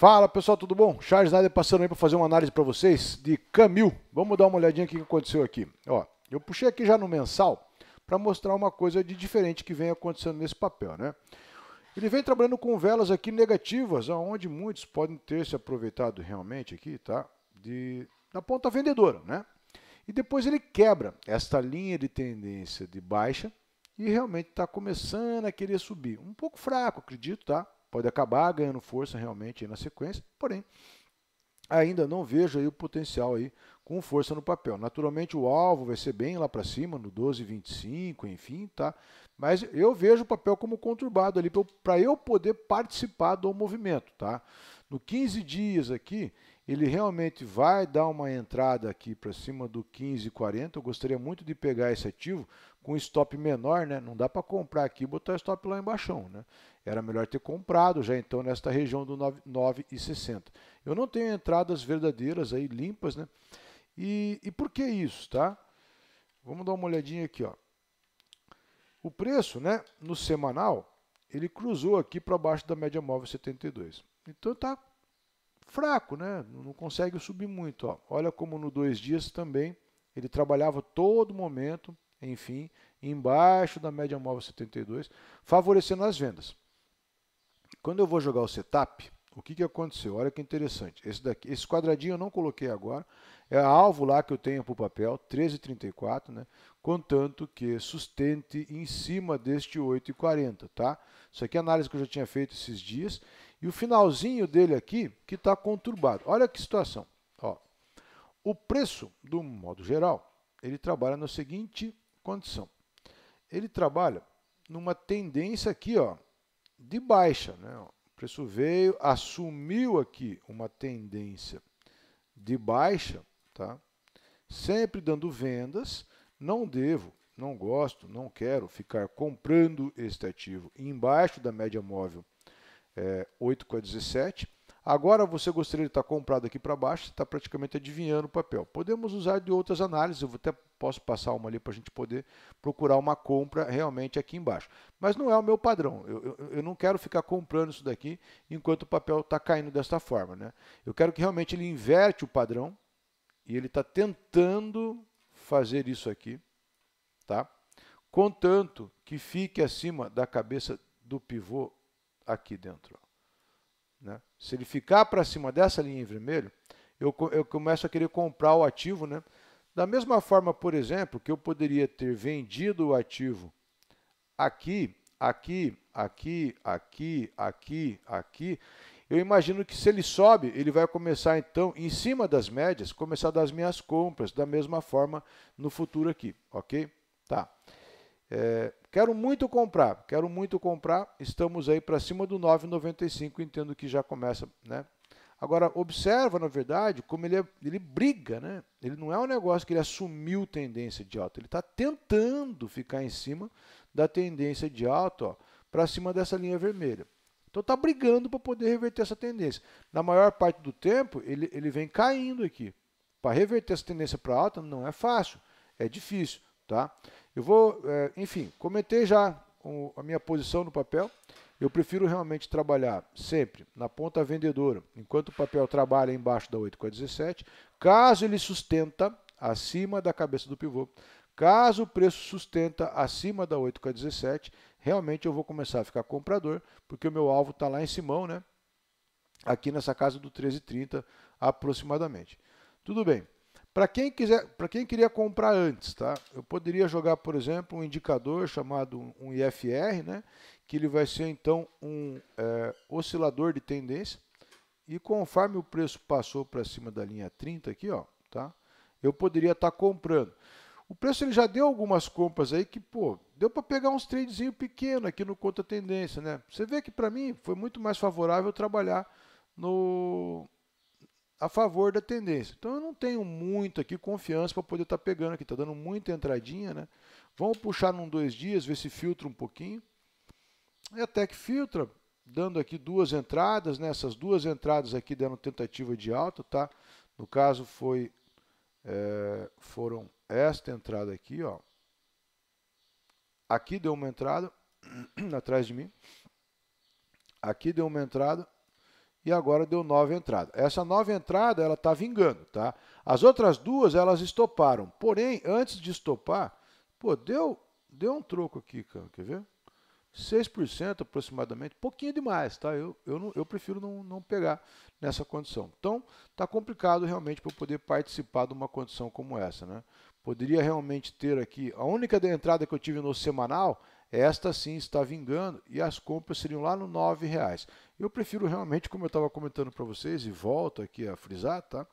Fala pessoal, tudo bom? Charles Nader passando aí para fazer uma análise para vocês de Camil. Vamos dar uma olhadinha aqui que aconteceu aqui. Ó, eu puxei aqui já no mensal para mostrar uma coisa de diferente que vem acontecendo nesse papel, né? Ele vem trabalhando com velas aqui negativas, onde muitos podem ter se aproveitado realmente aqui, tá? De, da ponta vendedora, né? E depois ele quebra esta linha de tendência de baixa e realmente está começando a querer subir. Um pouco fraco, acredito, tá? pode acabar ganhando força realmente na sequência, porém ainda não vejo aí o potencial aí com força no papel. Naturalmente o alvo vai ser bem lá para cima, no 12,25, enfim, tá? Mas eu vejo o papel como conturbado ali para eu poder participar do movimento, tá? No 15 dias aqui, ele realmente vai dar uma entrada aqui para cima do 15,40. Eu gostaria muito de pegar esse ativo com stop menor, né? Não dá para comprar aqui e botar stop lá embaixo, né? Era melhor ter comprado já então nesta região do 9,60. Eu não tenho entradas verdadeiras aí limpas, né? E, e por que isso, tá? Vamos dar uma olhadinha aqui, ó. O preço, né, no semanal, ele cruzou aqui para baixo da média móvel 72. Então tá fraco, né? não consegue subir muito. Ó. Olha como no dois dias também ele trabalhava todo momento, enfim, embaixo da média móvel 72, favorecendo as vendas. Quando eu vou jogar o setup, o que, que aconteceu? Olha que interessante. Esse, daqui, esse quadradinho eu não coloquei agora. É a alvo lá que eu tenho para o papel, 13,34, né? Contanto que sustente em cima deste 8,40, tá? Isso aqui é a análise que eu já tinha feito esses dias. E o finalzinho dele aqui, que está conturbado. Olha que situação. Ó. O preço, do modo geral, ele trabalha na seguinte condição. Ele trabalha numa tendência aqui, ó, de baixa, né? preço veio, assumiu aqui uma tendência de baixa, tá? sempre dando vendas, não devo, não gosto, não quero ficar comprando este ativo embaixo da média móvel é, eh, 8,17 Agora você gostaria de estar comprado aqui para baixo, você está praticamente adivinhando o papel. Podemos usar de outras análises, eu até posso passar uma ali para a gente poder procurar uma compra realmente aqui embaixo. Mas não é o meu padrão, eu, eu, eu não quero ficar comprando isso daqui enquanto o papel está caindo desta forma. Né? Eu quero que realmente ele inverte o padrão e ele está tentando fazer isso aqui, tá? contanto que fique acima da cabeça do pivô aqui dentro. Né? Se ele ficar para cima dessa linha em vermelho, eu, eu começo a querer comprar o ativo. Né? Da mesma forma, por exemplo, que eu poderia ter vendido o ativo aqui, aqui, aqui, aqui, aqui, aqui, eu imagino que se ele sobe, ele vai começar então em cima das médias, começar das minhas compras da mesma forma no futuro aqui, ok? Tá. É, Quero muito comprar, quero muito comprar. Estamos aí para cima do 9,95, entendo que já começa, né? Agora observa, na verdade, como ele, é, ele briga, né? Ele não é um negócio que ele assumiu tendência de alta, ele está tentando ficar em cima da tendência de alta, para cima dessa linha vermelha. Então está brigando para poder reverter essa tendência. Na maior parte do tempo ele, ele vem caindo aqui. Para reverter essa tendência para alta não é fácil, é difícil. Tá? Eu vou, é, enfim, comentei já o, a minha posição no papel. Eu prefiro realmente trabalhar sempre na ponta vendedora, enquanto o papel trabalha embaixo da 8 com a 17. Caso ele sustenta acima da cabeça do pivô, caso o preço sustenta acima da 8 com a 17, realmente eu vou começar a ficar comprador, porque o meu alvo está lá em Simão, né? aqui nessa casa do 13,30 aproximadamente. Tudo bem. Para quem quiser, para quem queria comprar antes, tá? Eu poderia jogar, por exemplo, um indicador chamado um IFR, né? Que ele vai ser então um é, oscilador de tendência. E conforme o preço passou para cima da linha 30 aqui, ó, tá? Eu poderia estar tá comprando. O preço ele já deu algumas compras aí que, pô, deu para pegar uns tradezinho pequeno aqui no conta tendência, né? Você vê que para mim foi muito mais favorável trabalhar no a favor da tendência. Então eu não tenho muito aqui confiança para poder estar tá pegando aqui. Está dando muita entradinha, né? Vamos puxar num dois dias, ver se filtra um pouquinho. E até que filtra, dando aqui duas entradas, né? Essas duas entradas aqui deram tentativa de alta, tá? No caso foi é, foram esta entrada aqui, ó. Aqui deu uma entrada atrás de mim. Aqui deu uma entrada e agora deu nova entrada. Essa nova entrada ela está vingando, tá? As outras duas elas estoparam. Porém, antes de estopar, pô, deu, deu um troco aqui, cara, quer ver? 6% aproximadamente, pouquinho demais, tá? Eu, eu, não, eu prefiro não, não pegar nessa condição. Então, tá complicado realmente para poder participar de uma condição como essa, né? Poderia realmente ter aqui, a única entrada que eu tive no semanal esta sim está vingando e as compras seriam lá no R$ reais. Eu prefiro realmente, como eu estava comentando para vocês e volto aqui a frisar, tá?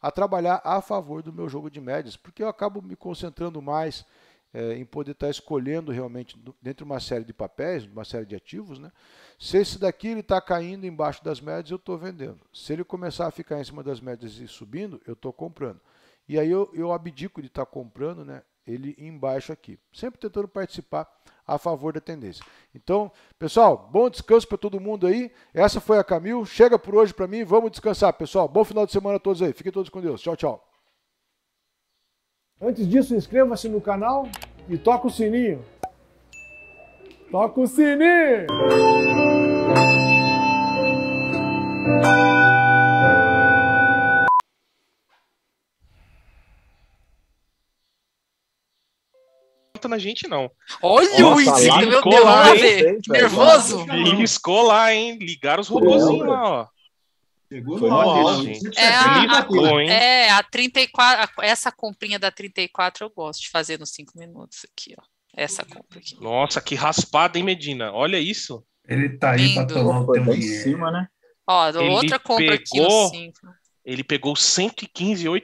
A trabalhar a favor do meu jogo de médias, porque eu acabo me concentrando mais é, em poder estar tá escolhendo realmente dentro de uma série de papéis, uma série de ativos, né? Se esse daqui ele está caindo embaixo das médias, eu estou vendendo. Se ele começar a ficar em cima das médias e subindo, eu estou comprando. E aí eu, eu abdico de estar tá comprando, né? Ele embaixo aqui, sempre tentando participar a favor da tendência. Então, pessoal, bom descanso para todo mundo aí. Essa foi a Camil. Chega por hoje para mim. Vamos descansar, pessoal. Bom final de semana a todos aí. Fiquem todos com Deus. Tchau, tchau. Antes disso, inscreva-se no canal e toca o sininho. Toca o sininho! na gente, não. Olha o índice, meu Deus, lá, hein, nervoso. Riscou lá, hein? Ligaram os robôzinhos lá, ó. Pegou Foi mal, é, é, a, a, é, a 34, a, essa comprinha da 34 eu gosto de fazer nos 5 minutos aqui, ó. Essa compra aqui. Nossa, que raspada, hein, Medina? Olha isso. Ele tá aí pra tomar o teu em cima, né? Ó, outra compra pegou, aqui ó. Ele pegou 115,8